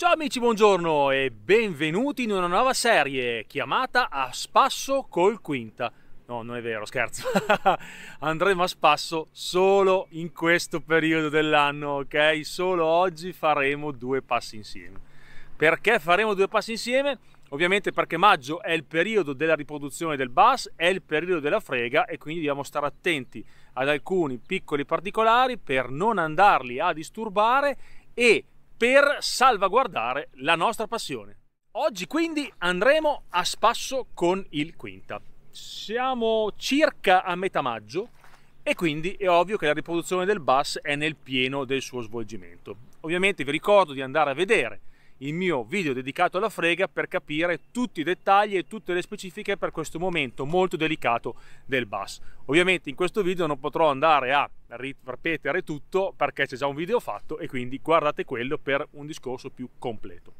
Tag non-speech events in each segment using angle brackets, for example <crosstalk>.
Ciao amici, buongiorno e benvenuti in una nuova serie chiamata A spasso col quinta. No, non è vero, scherzo. <laughs> Andremo a spasso solo in questo periodo dell'anno, ok? Solo oggi faremo due passi insieme. Perché faremo due passi insieme? Ovviamente perché maggio è il periodo della riproduzione del bus, è il periodo della frega e quindi dobbiamo stare attenti ad alcuni piccoli particolari per non andarli a disturbare e per salvaguardare la nostra passione. Oggi quindi andremo a spasso con il Quinta. Siamo circa a metà maggio e quindi è ovvio che la riproduzione del bus è nel pieno del suo svolgimento. Ovviamente vi ricordo di andare a vedere il mio video dedicato alla frega per capire tutti i dettagli e tutte le specifiche per questo momento molto delicato del bus. Ovviamente in questo video non potrò andare a ripetere tutto perché c'è già un video fatto e quindi guardate quello per un discorso più completo.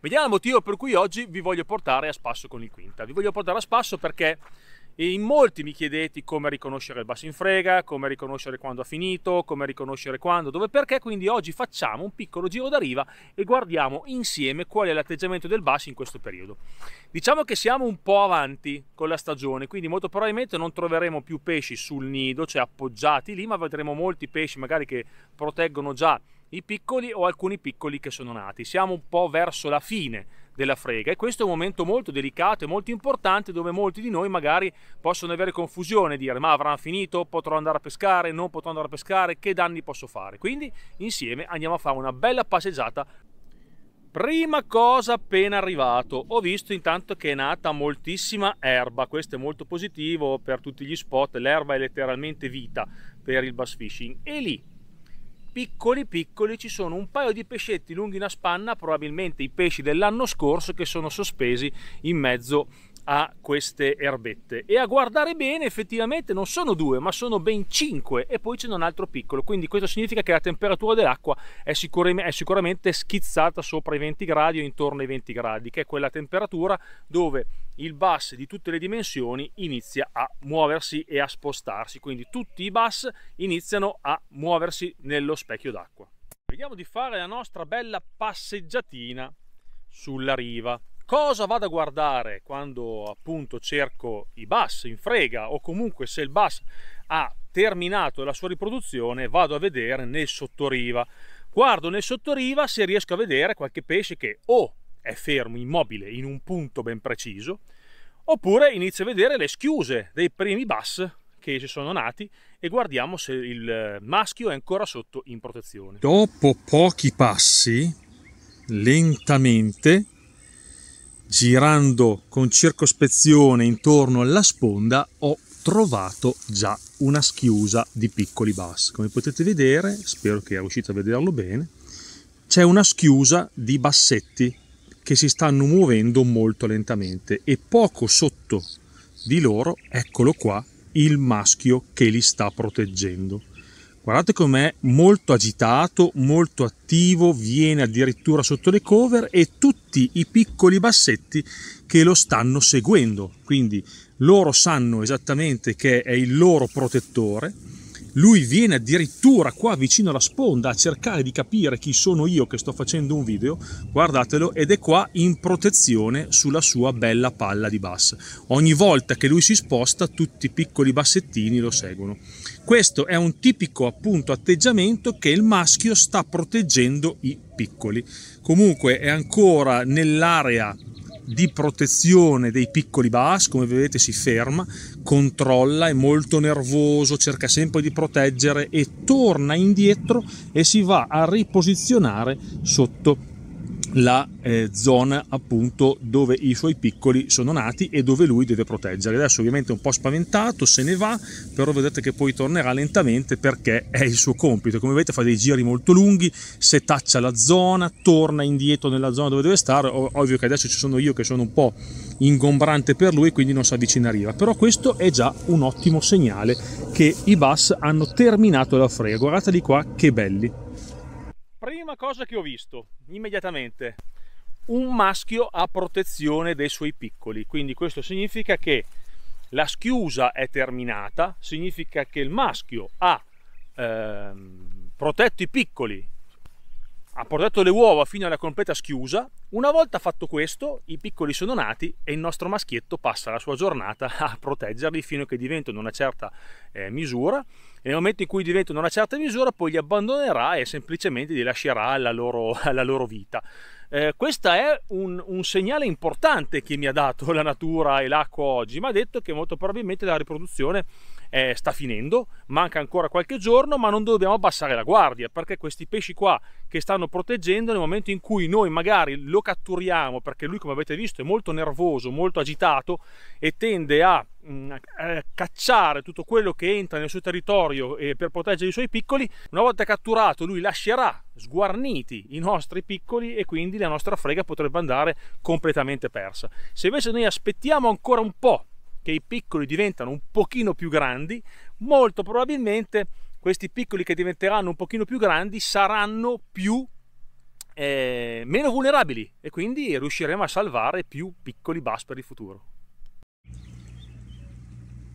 Vediamo il motivo per cui oggi vi voglio portare a spasso con il quinta. Vi voglio portare a spasso perché e in molti mi chiedete come riconoscere il basso in frega, come riconoscere quando ha finito, come riconoscere quando, dove perché, quindi oggi facciamo un piccolo giro da riva e guardiamo insieme qual è l'atteggiamento del basso in questo periodo. Diciamo che siamo un po' avanti con la stagione, quindi molto probabilmente non troveremo più pesci sul nido, cioè appoggiati lì, ma vedremo molti pesci magari che proteggono già i piccoli o alcuni piccoli che sono nati. Siamo un po' verso la fine della frega e questo è un momento molto delicato e molto importante dove molti di noi magari possono avere confusione, dire ma avranno finito, potrò andare a pescare, non potrò andare a pescare, che danni posso fare? Quindi insieme andiamo a fare una bella passeggiata Prima cosa appena arrivato, ho visto intanto che è nata moltissima erba, questo è molto positivo per tutti gli spot, l'erba è letteralmente vita per il bass fishing e lì piccoli piccoli ci sono un paio di pescetti lunghi una spanna probabilmente i pesci dell'anno scorso che sono sospesi in mezzo a queste erbette e a guardare bene effettivamente non sono due ma sono ben cinque e poi c'è un altro piccolo quindi questo significa che la temperatura dell'acqua è, sicuramente, è sicuramente schizzata sopra i 20 gradi o intorno ai 20 gradi che è quella temperatura dove il bus di tutte le dimensioni inizia a muoversi e a spostarsi quindi tutti i bus iniziano a muoversi nello specchio d'acqua vediamo di fare la nostra bella passeggiatina sulla riva Cosa vado a guardare quando appunto cerco i bus in frega o comunque se il bus ha terminato la sua riproduzione vado a vedere nel sottoriva. Guardo nel sottoriva se riesco a vedere qualche pesce che o è fermo, immobile, in un punto ben preciso, oppure inizio a vedere le schiuse dei primi bus che ci sono nati e guardiamo se il maschio è ancora sotto in protezione. Dopo pochi passi, lentamente, girando con circospezione intorno alla sponda ho trovato già una schiusa di piccoli bass. Come potete vedere, spero che riuscite a vederlo bene, c'è una schiusa di bassetti che si stanno muovendo molto lentamente e poco sotto di loro, eccolo qua, il maschio che li sta proteggendo. Guardate com'è molto agitato, molto attivo, viene addirittura sotto le cover e tutti i piccoli bassetti che lo stanno seguendo. Quindi loro sanno esattamente che è il loro protettore lui viene addirittura qua vicino alla sponda a cercare di capire chi sono io che sto facendo un video, guardatelo, ed è qua in protezione sulla sua bella palla di bass. Ogni volta che lui si sposta tutti i piccoli bassettini lo seguono. Questo è un tipico appunto atteggiamento che il maschio sta proteggendo i piccoli. Comunque è ancora nell'area di protezione dei piccoli bass, come vedete si ferma, controlla, è molto nervoso, cerca sempre di proteggere e torna indietro e si va a riposizionare sotto la eh, zona appunto dove i suoi piccoli sono nati e dove lui deve proteggere. Adesso ovviamente è un po' spaventato, se ne va, però vedete che poi tornerà lentamente perché è il suo compito. Come vedete fa dei giri molto lunghi, setaccia la zona, torna indietro nella zona dove deve stare. Ovvio che adesso ci sono io che sono un po' ingombrante per lui quindi non si avvicina a riva però questo è già un ottimo segnale che i bus hanno terminato la frega guardate di qua che belli prima cosa che ho visto immediatamente un maschio a protezione dei suoi piccoli quindi questo significa che la schiusa è terminata significa che il maschio ha ehm, protetto i piccoli ha portato le uova fino alla completa schiusa. Una volta fatto questo, i piccoli sono nati e il nostro maschietto passa la sua giornata a proteggerli fino a che diventano una certa eh, misura. E nel momento in cui diventano una certa misura, poi li abbandonerà e semplicemente li lascerà alla loro, <laughs> alla loro vita. Eh, questo è un, un, segnale importante che mi ha dato la natura e l'acqua oggi, ma ha detto che molto probabilmente la riproduzione eh, sta finendo, manca ancora qualche giorno, ma non dobbiamo abbassare la guardia perché questi pesci qua che stanno proteggendo nel momento in cui noi magari lo catturiamo, perché lui come avete visto è molto nervoso, molto agitato e tende a, mm, cacciare tutto quello che entra nel suo territorio eh, per proteggere i suoi piccoli, una volta catturato lui lascerà sguarniti i nostri piccoli e quindi la nostra frega potrebbe andare completamente persa. Se invece noi aspettiamo ancora un po' che i piccoli diventano un pochino più grandi, molto probabilmente questi piccoli che diventeranno un pochino più grandi saranno più eh, meno vulnerabili e quindi riusciremo a salvare più piccoli bus per il futuro.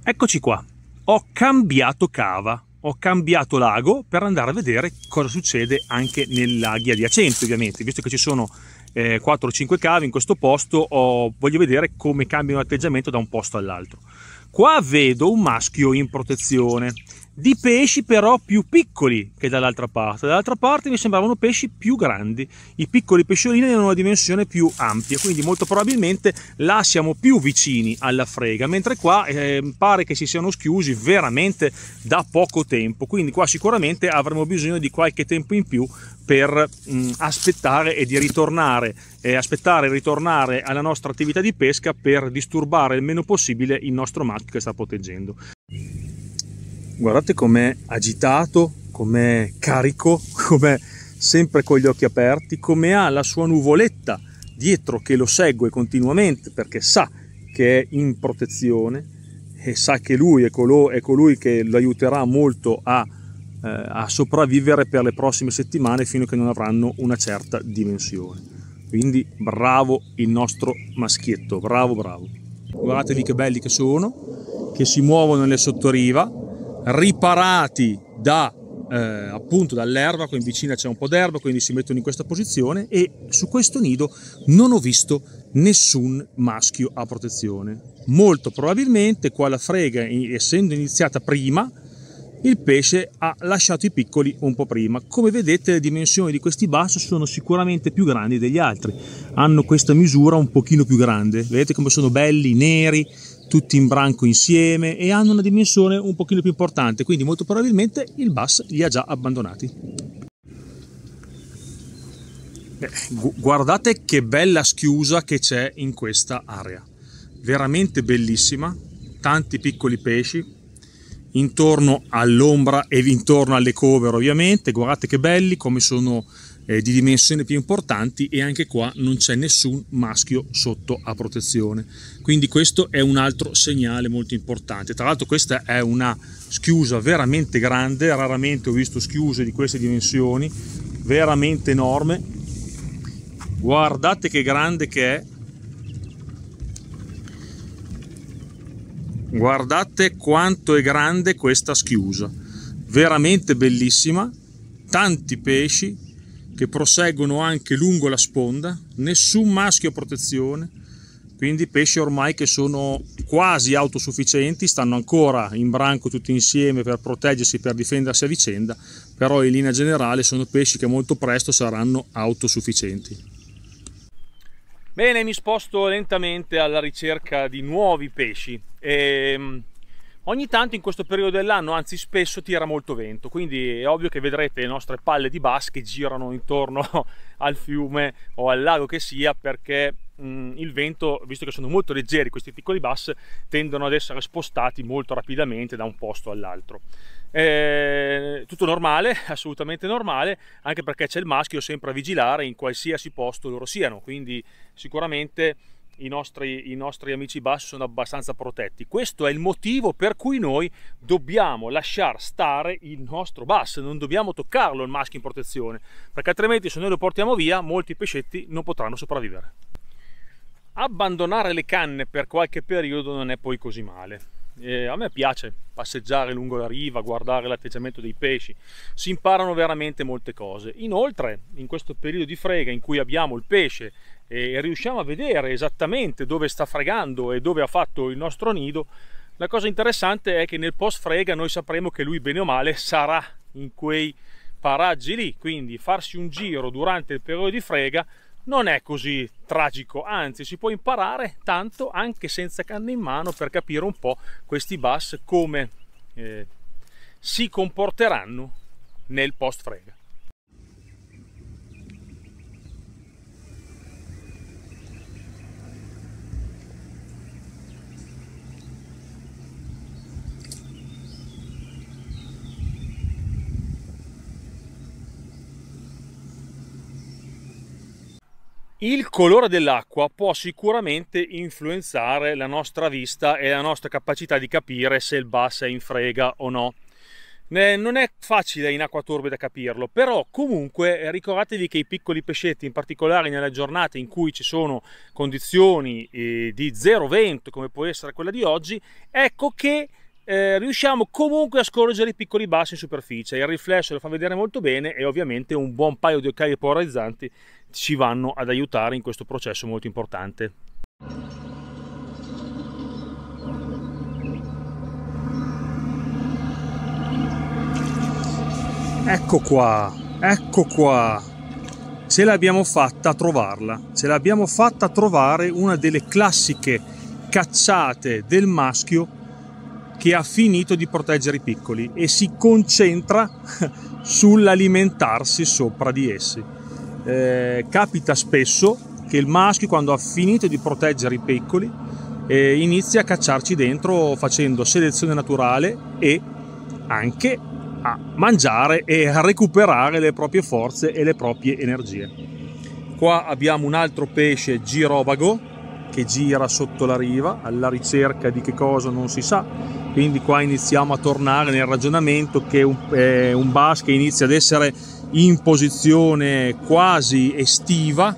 Eccoci qua, ho cambiato cava, ho cambiato lago per andare a vedere cosa succede anche nei laghi adiacenti ovviamente, visto che ci sono eh, 4 5 cavi in questo posto, oh, voglio vedere come cambia un atteggiamento da un posto all'altro. Qua vedo un maschio in protezione di pesci però più piccoli che dall'altra parte. Dall'altra parte mi sembravano pesci più grandi. I piccoli pesciolini hanno una dimensione più ampia, quindi molto probabilmente là siamo più vicini alla frega, mentre qua eh, pare che si siano schiusi veramente da poco tempo. Quindi qua sicuramente avremo bisogno di qualche tempo in più per mh, aspettare e di ritornare, eh, aspettare e ritornare alla nostra attività di pesca per disturbare il meno possibile il nostro marchio che sta proteggendo guardate com'è agitato, com'è carico, <laughs> com'è sempre con gli occhi aperti, come ha la sua nuvoletta dietro che lo segue continuamente perché sa che è in protezione e sa che lui è, colui, è colui che lo aiuterà molto a, eh, a sopravvivere per le prossime settimane fino a che non avranno una certa dimensione. Quindi bravo il nostro maschietto, bravo bravo. Guardatevi che belli che sono, che si muovono nelle sottoriva, riparati da, eh, appunto dall'erba, qui in vicina c'è un po' d'erba, quindi si mettono in questa posizione e su questo nido non ho visto nessun maschio a protezione. Molto probabilmente qua la frega, essendo iniziata prima, il pesce ha lasciato i piccoli un po' prima. Come vedete le dimensioni di questi basso sono sicuramente più grandi degli altri, hanno questa misura un pochino più grande, vedete come sono belli, neri, tutti in branco insieme e hanno una dimensione un pochino più importante, quindi molto probabilmente il bass li ha già abbandonati. Beh, guardate che bella schiusa che c'è in questa area, veramente bellissima, tanti piccoli pesci, intorno all'ombra e intorno alle cover ovviamente guardate che belli come sono eh, di dimensioni più importanti e anche qua non c'è nessun maschio sotto a protezione quindi questo è un altro segnale molto importante tra l'altro questa è una schiusa veramente grande raramente ho visto schiuse di queste dimensioni veramente enorme guardate che grande che è guardate quanto è grande questa schiusa veramente bellissima tanti pesci che proseguono anche lungo la sponda nessun maschio a protezione quindi pesci ormai che sono quasi autosufficienti, stanno ancora in branco tutti insieme per proteggersi, per difendersi a vicenda, però in linea generale sono pesci che molto presto saranno autosufficienti. Bene, mi sposto lentamente alla ricerca di nuovi pesci. E ehm, ogni tanto in questo periodo dell'anno, anzi spesso, tira molto vento, quindi è ovvio che vedrete le nostre palle di bass che girano intorno <laughs> al fiume o al lago che sia perché mm, il vento, visto che sono molto leggeri questi piccoli bass, tendono ad essere spostati molto rapidamente da un posto all'altro. Eh, tutto normale, <laughs> assolutamente normale, anche perché c'è il maschio sempre a vigilare in qualsiasi posto loro siano, quindi sicuramente i nostri, i nostri amici bassi sono abbastanza protetti. Questo è il motivo per cui noi dobbiamo lasciare stare il nostro bass, non dobbiamo toccarlo il maschio in protezione, perché altrimenti se noi lo portiamo via molti pescetti non potranno sopravvivere. Abbandonare le canne per qualche periodo non è poi così male eh, a me piace passeggiare lungo la riva, guardare l'atteggiamento dei pesci, si imparano veramente molte cose. Inoltre, in questo periodo di frega in cui abbiamo il pesce e riusciamo a vedere esattamente dove sta fregando e dove ha fatto il nostro nido, la cosa interessante è che nel post frega noi sapremo che lui bene o male sarà in quei paraggi lì, quindi farsi un giro durante il periodo di frega non è così tragico, anzi si può imparare tanto anche senza canne in mano per capire un po' questi bus come eh, si comporteranno nel post frega. Il colore dell'acqua può sicuramente influenzare la nostra vista e la nostra capacità di capire se il bass è in frega o no. Non è facile in acqua torbida capirlo, però comunque ricordatevi che i piccoli pescetti, in particolare nelle giornate in cui ci sono condizioni eh, di zero vento, come può essere quella di oggi, ecco che eh, riusciamo comunque a scorgere i piccoli bassi in superficie. Il riflesso lo fa vedere molto bene e ovviamente un buon paio di occhiali polarizzanti ci vanno ad aiutare in questo processo molto importante. Ecco qua, ecco qua. Ce l'abbiamo fatta a trovarla, ce l'abbiamo fatta a trovare una delle classiche cacciate del maschio che ha finito di proteggere i piccoli e si concentra <laughs> sull'alimentarsi sopra di essi eh, capita spesso che il maschio quando ha finito di proteggere i piccoli eh, inizia a cacciarci dentro facendo selezione naturale e anche a mangiare e a recuperare le proprie forze e le proprie energie. Qua abbiamo un altro pesce girovago che gira sotto la riva alla ricerca di che cosa non si sa. Quindi qua iniziamo a tornare nel ragionamento che un, eh, un basket inizia ad essere in posizione quasi estiva,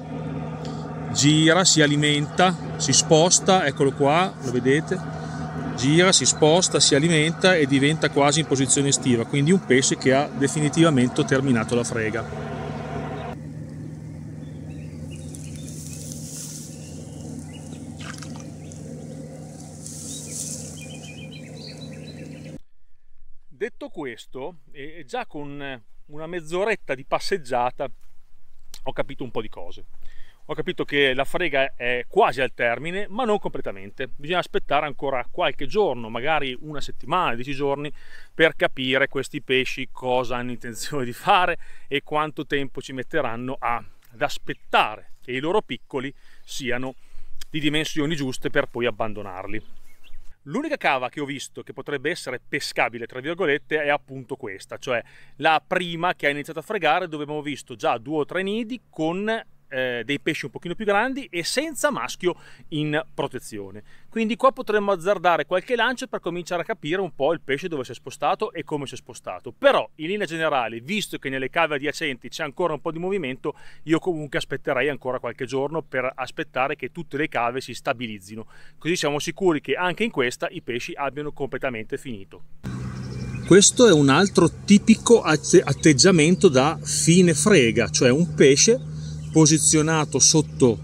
gira, si alimenta, si sposta, eccolo qua, lo vedete? Gira, si sposta, si alimenta e diventa quasi in posizione estiva, quindi un pesce che ha definitivamente terminato la frega. Detto questo, eh, già con una mezz'oretta di passeggiata ho capito un po' di cose. Ho capito che la frega è quasi al termine, ma non completamente. Bisogna aspettare ancora qualche giorno, magari una settimana, dieci giorni, per capire questi pesci cosa hanno intenzione di fare e quanto tempo ci metteranno a, ad aspettare che i loro piccoli siano di dimensioni giuste per poi abbandonarli. L'unica cava che ho visto che potrebbe essere pescabile, tra virgolette, è appunto questa, cioè la prima che ha iniziato a fregare dove abbiamo visto già due o tre nidi con eh, dei pesci un pochino più grandi e senza maschio in protezione. Quindi qua potremmo azzardare qualche lancio per cominciare a capire un po' il pesce dove si è spostato e come si è spostato. Però in linea generale, visto che nelle cave adiacenti c'è ancora un po' di movimento, io comunque aspetterei ancora qualche giorno per aspettare che tutte le cave si stabilizzino. Così siamo sicuri che anche in questa i pesci abbiano completamente finito. Questo è un altro tipico atteggiamento da fine frega, cioè un pesce posizionato sotto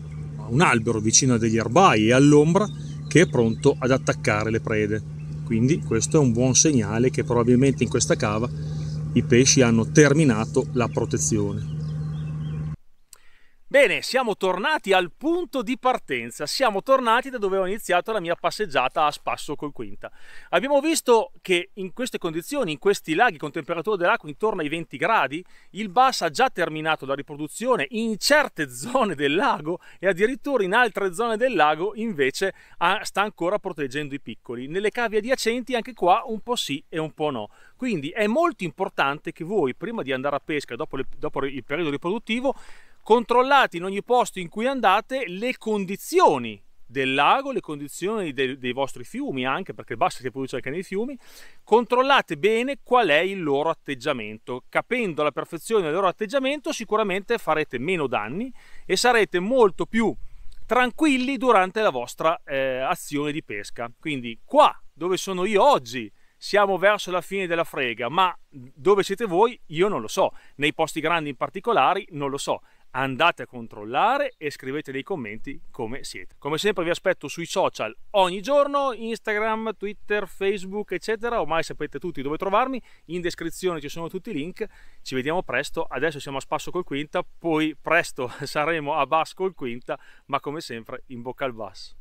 un albero vicino a degli erbai e all'ombra che è pronto ad attaccare le prede. Quindi questo è un buon segnale che probabilmente in questa cava i pesci hanno terminato la protezione. Bene, siamo tornati al punto di partenza, siamo tornati da dove ho iniziato la mia passeggiata a spasso col quinta. Abbiamo visto che in queste condizioni, in questi laghi con temperatura dell'acqua intorno ai 20 gradi, il bass ha già terminato la riproduzione in certe <laughs> zone del lago e addirittura in altre zone del lago invece ha, ah, sta ancora proteggendo i piccoli. Nelle cavi adiacenti anche qua un po' sì e un po' no. Quindi è molto importante che voi prima di andare a pesca, dopo, le, dopo il periodo riproduttivo, controllate in ogni posto in cui andate le condizioni del lago, le condizioni dei, dei vostri fiumi anche, perché il basta che produce anche nei fiumi, controllate bene qual è il loro atteggiamento. Capendo alla perfezione il loro atteggiamento sicuramente farete meno danni e sarete molto più tranquilli durante la vostra eh, azione di pesca. Quindi qua dove sono io oggi siamo verso la fine della frega, ma dove siete voi io non lo so, nei posti grandi in particolare non lo so andate a controllare e scrivete dei commenti come siete. Come sempre vi aspetto sui social ogni giorno, Instagram, Twitter, Facebook, eccetera, ormai sapete tutti dove trovarmi, in descrizione ci sono tutti i link, ci vediamo presto, adesso siamo a Spasso col Quinta, poi presto <laughs> saremo a Bas col Quinta, ma come sempre in bocca al Bas.